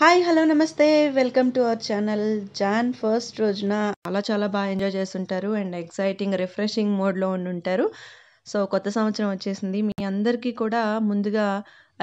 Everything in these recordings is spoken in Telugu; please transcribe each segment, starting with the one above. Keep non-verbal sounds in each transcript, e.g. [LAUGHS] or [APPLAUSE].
hi hello namaste welcome to our channel Jan first రోజున చాలా చాలా బాగా ఎంజాయ్ చేస్తుంటారు అండ్ ఎక్సైటింగ్ రిఫ్రెషింగ్ మోడ్లో ఉండి ఉంటారు సో కొత్త సంవత్సరం వచ్చేసింది మీ అందరికీ కూడా ముందుగా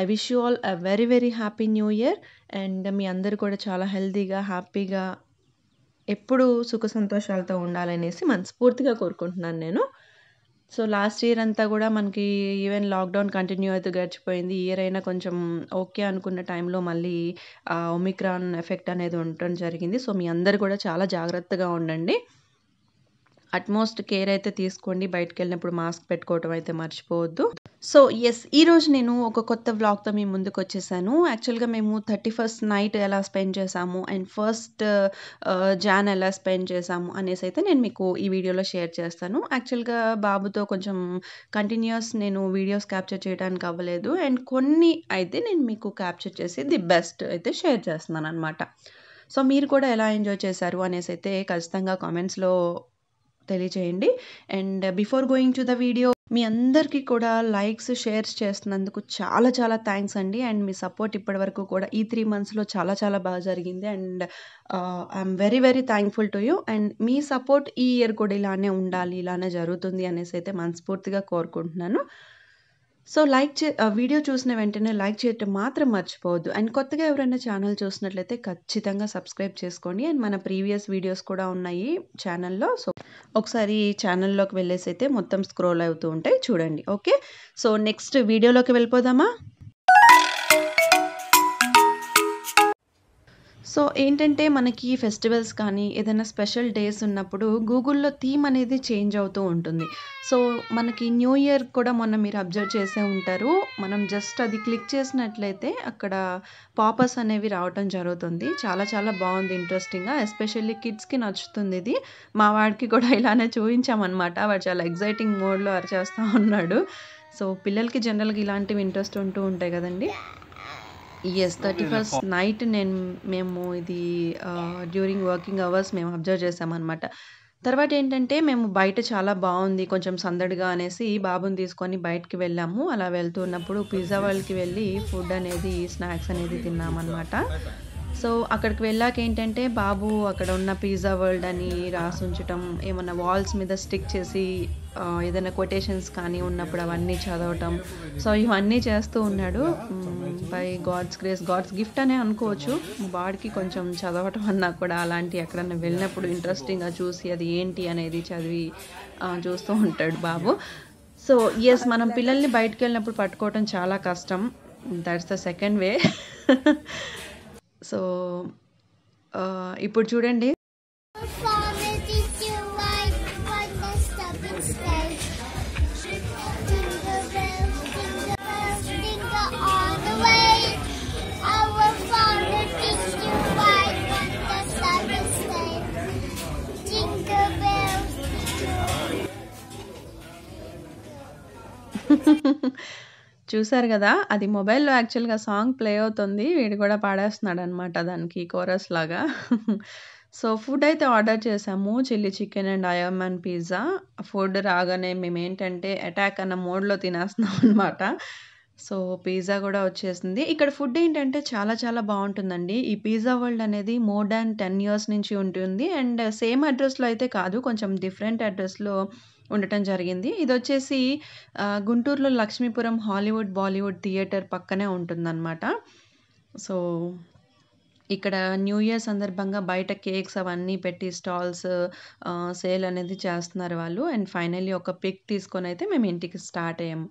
I wish you all a very very happy new year and మీ అందరు కూడా చాలా హెల్తీగా హ్యాపీగా ఎప్పుడూ సుఖ సంతోషాలతో ఉండాలనేసి మనస్ఫూర్తిగా కోరుకుంటున్నాను నేను సో లాస్ట్ ఇయర్ అంతా కూడా మనకి ఈవెన్ లాక్డౌన్ కంటిన్యూ అయితే గడిచిపోయింది ఇయర్ అయినా కొంచెం ఓకే అనుకున్న టైంలో మళ్ళీ ఒమిక్రాన్ ఎఫెక్ట్ అనేది ఉండటం జరిగింది సో మీ అందరు కూడా చాలా జాగ్రత్తగా ఉండండి అట్మోస్ట్ కేర్ అయితే తీసుకోండి బయటకు వెళ్ళినప్పుడు మాస్క్ పెట్టుకోవటం అయితే మర్చిపోవద్దు సో ఎస్ ఈరోజు నేను ఒక కొత్త వ్లాగ్తో మీ ముందుకు వచ్చేసాను యాక్చువల్గా మేము థర్టీ ఫస్ట్ నైట్ ఎలా స్పెండ్ చేసాము అండ్ ఫస్ట్ జాన్ ఎలా స్పెండ్ చేసాము అనేసి అయితే నేను మీకు ఈ వీడియోలో షేర్ చేస్తాను యాక్చువల్గా బాబుతో కొంచెం కంటిన్యూస్ నేను వీడియోస్ క్యాప్చర్ చేయడానికి అవ్వలేదు అండ్ కొన్ని అయితే నేను మీకు క్యాప్చర్ చేసి ది బెస్ట్ అయితే షేర్ చేస్తున్నాను అనమాట సో మీరు కూడా ఎలా ఎంజాయ్ చేశారు అనేసి అయితే ఖచ్చితంగా కామెంట్స్లో తెలియజేయండి and before going to the video మీ అందరికీ కూడా లైక్స్ షేర్స్ చేస్తున్నందుకు చాలా చాలా థ్యాంక్స్ అండి అండ్ మీ సపోర్ట్ ఇప్పటి వరకు కూడా ఈ త్రీ మంత్స్లో చాలా చాలా బాగా జరిగింది and I'm very very thankful to you and మీ సపోర్ట్ ఈ ఇయర్ కూడా ఇలానే ఉండాలి ఇలానే జరుగుతుంది అనేసి అయితే మనస్ఫూర్తిగా కోరుకుంటున్నాను సో లైక్ చే ఆ వీడియో చూసిన వెంటనే లైక్ చేయటం మాత్రం మర్చిపోవద్దు అండ్ కొత్తగా ఎవరైనా ఛానల్ చూసినట్లయితే ఖచ్చితంగా సబ్స్క్రైబ్ చేసుకోండి అండ్ మన ప్రీవియస్ వీడియోస్ కూడా ఉన్నాయి ఛానల్లో సో ఒకసారి ఛానల్లోకి వెళ్ళేసి అయితే మొత్తం స్క్రోల్ అవుతూ ఉంటాయి చూడండి ఓకే సో నెక్స్ట్ వీడియోలోకి వెళ్ళిపోదామా సో ఏంటంటే మనకి ఫెస్టివల్స్ కానీ ఏదైనా స్పెషల్ డేస్ ఉన్నప్పుడు గూగుల్లో థీమ్ అనేది చేంజ్ అవుతూ ఉంటుంది సో మనకి న్యూ ఇయర్ కూడా మొన్న మీరు అబ్జర్వ్ చేసే ఉంటారు మనం జస్ట్ అది క్లిక్ చేసినట్లయితే అక్కడ పాపర్స్ అనేవి రావటం జరుగుతుంది చాలా చాలా బాగుంది ఇంట్రెస్టింగ్గా ఎస్పెషల్లీ కిడ్స్కి నచ్చుతుంది ఇది మా వాడికి కూడా ఇలానే చూపించామన్నమాట వాడు చాలా ఎగ్జైటింగ్ మోడ్లో అరిచేస్తూ ఉన్నాడు సో పిల్లలకి జనరల్గా ఇలాంటివి ఇంట్రెస్ట్ ఉంటూ ఉంటాయి కదండి ఎస్ థర్టీ ఫస్ట్ నైట్ నేను మేము ఇది డ్యూరింగ్ వర్కింగ్ అవర్స్ మేము అబ్జర్వ్ చేసామన్నమాట తర్వాత ఏంటంటే మేము బయట చాలా బాగుంది కొంచెం సందడిగా అనేసి బాబుని తీసుకొని బయటకి వెళ్ళాము అలా వెళ్తున్నప్పుడు పిజ్జా వాళ్ళకి వెళ్ళి ఫుడ్ అనేది స్నాక్స్ అనేది తిన్నామన్నమాట సో అక్కడికి వెళ్ళాక ఏంటంటే బాబు అక్కడ ఉన్న పిజ్జా వరల్డ్ అని రాసి ఉంచటం ఏమన్నా వాల్స్ మీద స్టిక్ చేసి ఏదైనా కొటేషన్స్ కానీ ఉన్నప్పుడు అవన్నీ చదవటం సో ఇవన్నీ చేస్తూ ఉన్నాడు by God's grace God's gift అనే అనుకోవచ్చు వాడికి కొంచెం చదవటం అన్నా కూడా అలాంటి ఎక్కడన్నా వెళ్ళినప్పుడు ఇంట్రెస్టింగ్గా చూసి అది ఏంటి అనేది చదివి చూస్తూ ఉంటాడు బాబు సో ఎస్ మనం పిల్లల్ని బయటకు వెళ్ళినప్పుడు పట్టుకోవటం చాలా కష్టం that's the second way so ఇప్పుడు చూడండి చూసారు కదా అది మొబైల్లో యాక్చువల్గా సాంగ్ ప్లే అవుతుంది వీడు కూడా పాడేస్తున్నాడు అనమాట దానికి కోరస్ లాగా సో ఫుడ్ అయితే ఆర్డర్ చేసాము చిల్లీ చికెన్ అండ్ అయోమన్ పిజ్జా ఫుడ్ రాగానే మేము ఏంటంటే అటాక్ అన్న మోడ్లో తినేస్తున్నాం అనమాట సో పిజ్జా కూడా వచ్చేసింది ఇక్కడ ఫుడ్ ఏంటంటే చాలా చాలా బాగుంటుందండి ఈ పిజ్జా వరల్డ్ అనేది మోర్ దాన్ టెన్ ఇయర్స్ నుంచి ఉంటుంది అండ్ సేమ్ అడ్రస్లో అయితే కాదు కొంచెం డిఫరెంట్ అడ్రస్లో ఉండటం జరిగింది ఇది వచ్చేసి గుంటూరులో లక్ష్మీపురం హాలీవుడ్ బాలీవుడ్ థియేటర్ పక్కనే ఉంటుందన్నమాట సో ఇక్కడ న్యూ ఇయర్ సందర్భంగా బయట కేక్స్ అవన్నీ పెట్టి స్టాల్స్ సేల్ అనేది చేస్తున్నారు వాళ్ళు అండ్ ఫైనల్లీ ఒక పిక్ తీసుకొని అయితే మేము ఇంటికి స్టార్ట్ అయ్యాము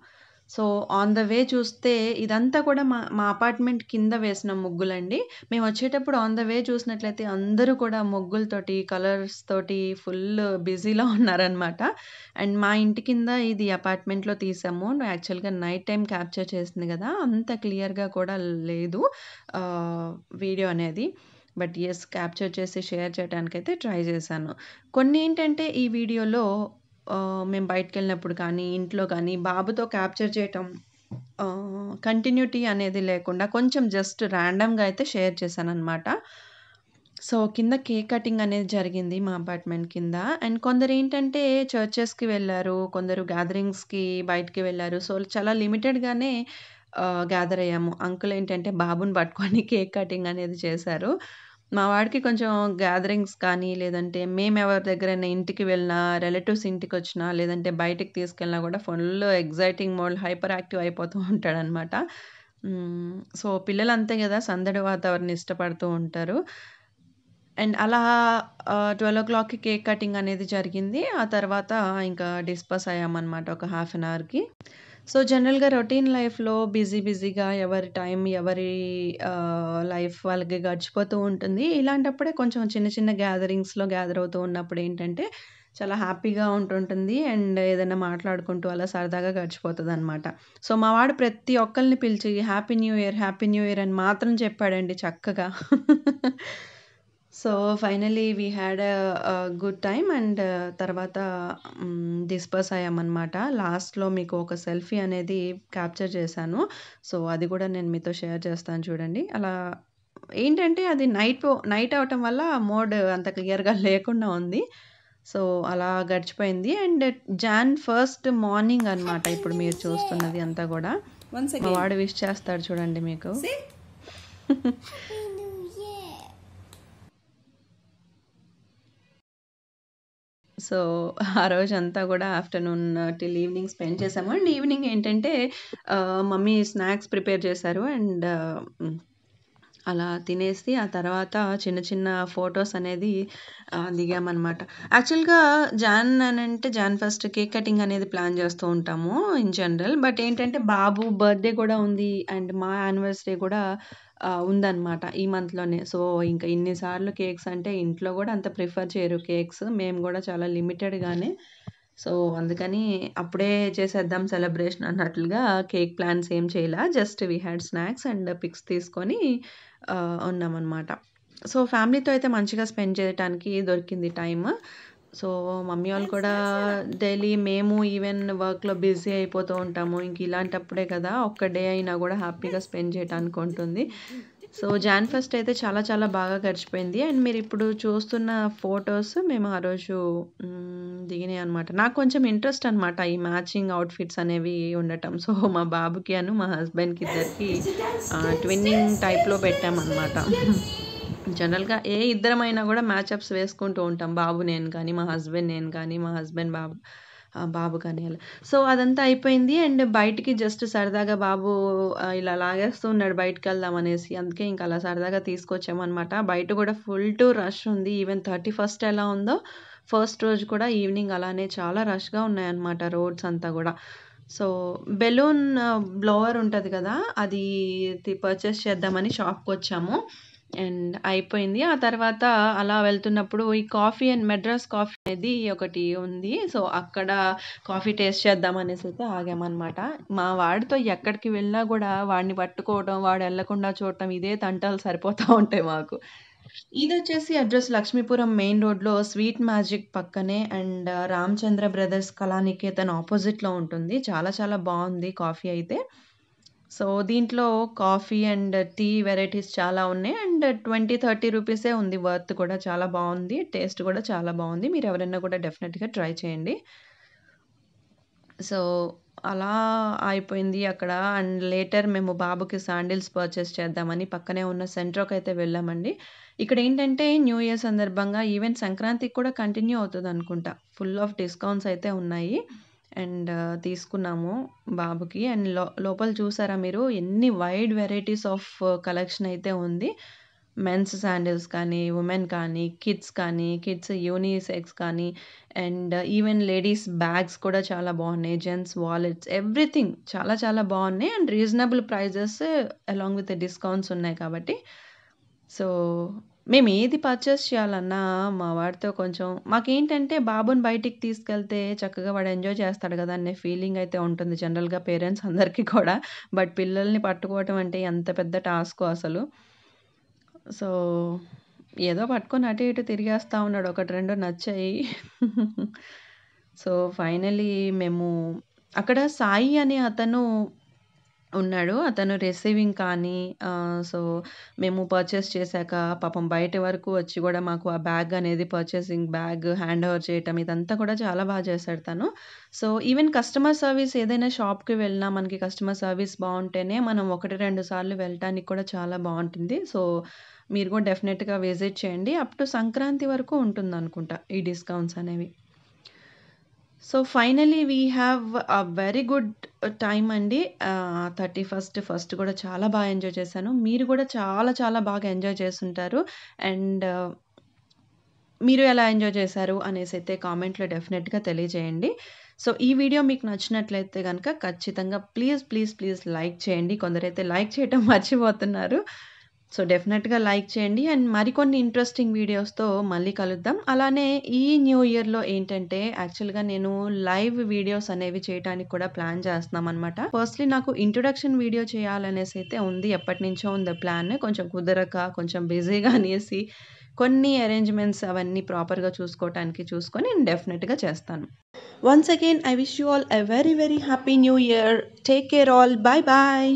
సో ఆన్ ద వే చూస్తే ఇదంతా కూడా మా మా అపార్ట్మెంట్ కింద వేసిన ముగ్గులండి మేము వచ్చేటప్పుడు ఆన్ ద వే చూసినట్లయితే అందరూ కూడా ముగ్గులతోటి కలర్స్ తోటి ఫుల్ బిజీలో ఉన్నారనమాట అండ్ మా ఇంటి కింద ఇది అపార్ట్మెంట్లో తీసాము యాక్చువల్గా నైట్ టైం క్యాప్చర్ చేసింది కదా అంత క్లియర్గా కూడా లేదు వీడియో అనేది బట్ ఎస్ క్యాప్చర్ చేసి షేర్ చేయడానికైతే ట్రై చేశాను కొన్ని ఏంటంటే ఈ వీడియోలో మేము బయటికి వెళ్ళినప్పుడు కానీ ఇంట్లో కానీ బాబుతో క్యాప్చర్ చేయటం కంటిన్యూటీ అనేది లేకుండా కొంచెం జస్ట్ ర్యాండమ్గా అయితే షేర్ చేశాను అనమాట సో కింద కేక్ కటింగ్ అనేది జరిగింది మా అపార్ట్మెంట్ కింద అండ్ కొందరు ఏంటంటే చర్చెస్కి వెళ్ళారు కొందరు గ్యాదరింగ్స్కి బయటికి వెళ్ళారు సో చాలా లిమిటెడ్గానే గ్యాదర్ అయ్యాము అంకుల్ ఏంటంటే బాబుని పట్టుకొని [LAUGHS] కేక్ కటింగ్ అనేది చేశారు మా వాడికి కొంచెం గ్యాదరింగ్స్ కానీ లేదంటే మేము ఎవరి దగ్గరైనా ఇంటికి వెళ్ళినా రిలేటివ్స్ ఇంటికి వచ్చినా లేదంటే బయటికి తీసుకెళ్ళినా కూడా full exciting mode hyper active అయిపోతూ [LAUGHS] ఉంటాడనమాట సో పిల్లలు అంతే కదా సందడి వాతావరణం ఇష్టపడుతూ ఉంటారు అండ్ అలా ట్వెల్వ్ ఓ క్లాక్కి కేక్ కటింగ్ అనేది జరిగింది ఆ తర్వాత ఇంకా డిస్పస్ అయ్యామన్నమాట ఒక హాఫ్ అన్ అవర్కి సో జనరల్గా రొటీన్ లైఫ్లో బిజీ బిజీగా ఎవరి టైం ఎవరి లైఫ్ వాళ్ళకి గడిచిపోతూ ఉంటుంది ఇలాంటప్పుడే కొంచెం చిన్న చిన్న గ్యాదరింగ్స్లో గ్యాదర్ అవుతూ ఉన్నప్పుడు ఏంటంటే చాలా హ్యాపీగా ఉంటుంటుంది అండ్ ఏదైనా మాట్లాడుకుంటూ అలా సరదాగా గడిచిపోతుంది అనమాట సో మా వాడు ప్రతి ఒక్కరిని పిలిచి happy new year happy new year అని మాత్రం చెప్పాడండి చక్కగా so finally we had good time and తర్వాత డిస్పర్స్ అయ్యామన్నమాట లాస్ట్లో మీకు ఒక సెల్ఫీ అనేది క్యాప్చర్ చేశాను సో అది కూడా నేను మీతో షేర్ చేస్తాను చూడండి అలా ఏంటంటే అది నైట్ నైట్ అవటం వల్ల మోడ్ అంత క్లియర్గా [LAUGHS] లేకుండా ఉంది సో అలా గడిచిపోయింది అండ్ జాన్ ఫస్ట్ మార్నింగ్ అనమాట ఇప్పుడు మీరు చూస్తున్నది అంతా కూడా వాడు విష్ చేస్తాడు చూడండి మీకు [LAUGHS] సో ఆ రోజంతా కూడా ఆఫ్టర్నూన్ టిల్ ఈవినింగ్ స్పెండ్ చేసాము అండ్ ఈవినింగ్ ఏంటంటే మమ్మీ స్నాక్స్ ప్రిపేర్ చేశారు అండ్ అలా తినేసి ఆ తర్వాత చిన్న చిన్న ఫొటోస్ అనేది దిగామన్నమాట యాక్చువల్గా జాన్ అని అంటే జాన్ ఫస్ట్ కేక్ కటింగ్ అనేది ప్లాన్ చేస్తూ ఉంటాము ఇన్ జనరల్ బట్ ఏంటంటే బాబు బర్త్డే కూడా ఉంది అండ్ మా యానివర్సరీ కూడా ఉందనమాట ఈ మంత్లోనే సో ఇంకా ఇన్నిసార్లు కేక్స్ అంటే ఇంట్లో కూడా అంత ప్రిఫర్ చేయరు కేక్స్ మేము కూడా చాలా లిమిటెడ్గానే సో అందుకని అప్పుడే చేసేద్దాం సెలబ్రేషన్ అన్నట్లుగా కేక్ ప్లాన్స్ ఏం చేయలే just we had snacks and pics తీసుకొని ఉన్నామన్నమాట సో ఫ్యామిలీతో అయితే మంచిగా స్పెండ్ చేయడానికి దొరికింది టైం సో మమ్మీ వాళ్ళు కూడా డైలీ మేము ఈవెన్ వర్క్లో బిజీ అయిపోతూ ఉంటాము ఇంక ఇలాంటప్పుడే కదా ఒక్క డే అయినా కూడా హ్యాపీగా స్పెండ్ చేయడానికి ఉంటుంది సో జాన్ ఫస్ట్ అయితే చాలా చాలా బాగా గడిచిపోయింది అండ్ మీరు ఇప్పుడు చూస్తున్న ఫొటోస్ మేము ఆ రోజు దిగినాయి అనమాట నాకు కొంచెం ఇంట్రెస్ట్ అనమాట ఈ మ్యాచింగ్ అవుట్ఫిట్స్ అనేవి ఉండటం సో మా బాబుకి అను మా హస్బెండ్కి ఇద్దరికి ట్విన్నింగ్ టైప్లో పెట్టామన్నమాట జనరల్గా ఏ ఇద్దరమైనా కూడా మ్యాచ్అప్స్ వేసుకుంటూ ఉంటాం బాబు నేను కానీ మా హస్బెండ్ నేను కానీ మా హస్బెండ్ బాబు బాబు కానీ అలా సో అదంతా అయిపోయింది అండ్ బయటికి జస్ట్ సరదాగా బాబు ఇలా లాగేస్తూ ఉన్నాడు బయటకు వెళ్దాం అనేసి అందుకే ఇంకా అలా సరదాగా తీసుకొచ్చామన్నమాట బయట కూడా ఫుల్ టు రష్ ఉంది ఈవెన్ థర్టీ ఫస్ట్ ఎలా ఉందో ఫస్ట్ రోజు కూడా ఈవినింగ్ అలానే చాలా రష్గా ఉన్నాయన్నమాట రోడ్స్ అంతా కూడా సో బెలూన్ బ్లోవర్ ఉంటుంది కదా అది పర్చేస్ చేద్దామని షాప్కి వచ్చాము అండ్ అయిపోయింది ఆ తర్వాత అలా వెళ్తున్నప్పుడు ఈ కాఫీ అండ్ మెడ్రాస్ కాఫీ అనేది ఒకటి ఉంది సో అక్కడ కాఫీ టేస్ట్ చేద్దాం అనేసి అయితే ఆగామన్నమాట మా వాడితో ఎక్కడికి వెళ్ళినా కూడా వాడిని పట్టుకోవడం వాడు వెళ్లకుండా చూడటం ఇదే తంటాలు సరిపోతూ ఉంటాయి మాకు ఇది వచ్చేసి అడ్రస్ లక్ష్మీపురం మెయిన్ రోడ్లో స్వీట్ మ్యాజిక్ పక్కనే అండ్ రామచంద్ర బ్రదర్స్ కళానికేతన్ ఆపోజిట్లో ఉంటుంది చాలా చాలా బాగుంది కాఫీ అయితే సో దీంట్లో కాఫీ అండ్ టీ వెరైటీస్ చాలా ఉన్నాయి అండ్ ట్వంటీ థర్టీ రూపీసే ఉంది వర్త్ కూడా చాలా బాగుంది టేస్ట్ కూడా చాలా బాగుంది మీరు ఎవరైనా కూడా డెఫినెట్గా ట్రై చేయండి సో అలా అయిపోయింది అక్కడ అండ్ లేటర్ మేము బాబుకి శాండిల్స్ పర్చేస్ చేద్దామని పక్కనే ఉన్న సెంట్రోకి అయితే వెళ్ళామండి ఇక్కడ ఏంటంటే న్యూ ఇయర్ సందర్భంగా ఈవెన్ సంక్రాంతికి కూడా కంటిన్యూ అవుతుంది అనుకుంటా ఫుల్ ఆఫ్ డిస్కౌంట్స్ అయితే ఉన్నాయి అండ్ తీసుకున్నాము బాబుకి అండ్ లో లోపల చూసారా మీరు ఎన్ని వైడ్ వెరైటీస్ ఆఫ్ కలెక్షన్ అయితే ఉంది మెన్స్ శాండిల్స్ కానీ ఉమెన్ కానీ కిడ్స్ కానీ కిడ్స్ యూనిసెక్స్ కానీ అండ్ ఈవెన్ లేడీస్ బ్యాగ్స్ కూడా చాలా బాగున్నాయి జెంట్స్ వాలెట్స్ ఎవ్రీథింగ్ చాలా చాలా బాగున్నాయి and reasonable prices along with discounts ఉన్నాయి కాబట్టి సో మేము ఏది పర్చేస్ చేయాలన్నా మా వాడితో కొంచెం మాకేంటంటే బాబుని బయటికి తీసుకెళ్తే చక్కగా వాడు ఎంజాయ్ చేస్తాడు కదా అనే ఫీలింగ్ అయితే ఉంటుంది జనరల్గా పేరెంట్స్ అందరికీ కూడా బట్ పిల్లల్ని పట్టుకోవటం అంటే ఎంత పెద్ద టాస్క్ అసలు సో ఏదో పట్టుకొని అటు ఇటు తిరిగేస్తూ ఉన్నాడు ఒకటి రెండు నచ్చాయి సో [LAUGHS] ఫైనలీ మేము అక్కడ సాయి అనే అతను ఉన్నాడు అతను రిసీవింగ్ కానీ సో మేము పర్చేస్ చేశాక పాపం బయట వరకు వచ్చి కూడా మాకు ఆ బ్యాగ్ అనేది పర్చేసింగ్ బ్యాగ్ హ్యాండ్ ఓవర్ చేయటం ఇదంతా కూడా చాలా బాగా చేశాడు తను సో ఈవెన్ కస్టమర్ సర్వీస్ ఏదైనా షాప్కి వెళ్ళినా మనకి కస్టమర్ సర్వీస్ బాగుంటేనే మనం ఒకటి రెండు సార్లు వెళ్ళటానికి కూడా చాలా బాగుంటుంది సో మీరు కూడా డెఫినెట్గా విజిట్ చేయండి అప్ టు సంక్రాంతి వరకు ఉంటుంది అనుకుంటా ఈ డిస్కౌంట్స్ అనేవి so finally we have a very good time అండి థర్టీ ఫస్ట్ ఫస్ట్ కూడా చాలా బాగా ఎంజాయ్ చేశాను మీరు కూడా చాలా చాలా బాగా ఎంజాయ్ చేస్తుంటారు అండ్ మీరు ఎలా ఎంజాయ్ చేశారు అనేసి అయితే కామెంట్లో డెఫినెట్గా తెలియజేయండి సో ఈ వీడియో మీకు నచ్చినట్లయితే కనుక ఖచ్చితంగా ప్లీజ్ ప్లీజ్ ప్లీజ్ లైక్ చేయండి కొందరైతే లైక్ చేయటం మర్చిపోతున్నారు సో డెఫినెట్గా లైక్ చేయండి అండ్ మరికొన్ని ఇంట్రెస్టింగ్ వీడియోస్తో మళ్ళీ కలుద్దాం అలానే ఈ న్యూ ఇయర్లో ఏంటంటే యాక్చువల్గా నేను లైవ్ వీడియోస్ అనేవి చేయడానికి కూడా ప్లాన్ చేస్తున్నాం అనమాట ఫస్ట్లీ నాకు ఇంట్రొడక్షన్ వీడియో చేయాలనేసి అయితే ఉంది ఎప్పటి నుంచో ఉంది ప్లాన్ కొంచెం కుదరక కొంచెం బిజీగా అనేసి కొన్ని అరేంజ్మెంట్స్ అవన్నీ ప్రాపర్గా చూసుకోవటానికి చూసుకొని నేను డెఫినెట్గా చేస్తాను once again I wish you all a very very happy new year take care all bye bye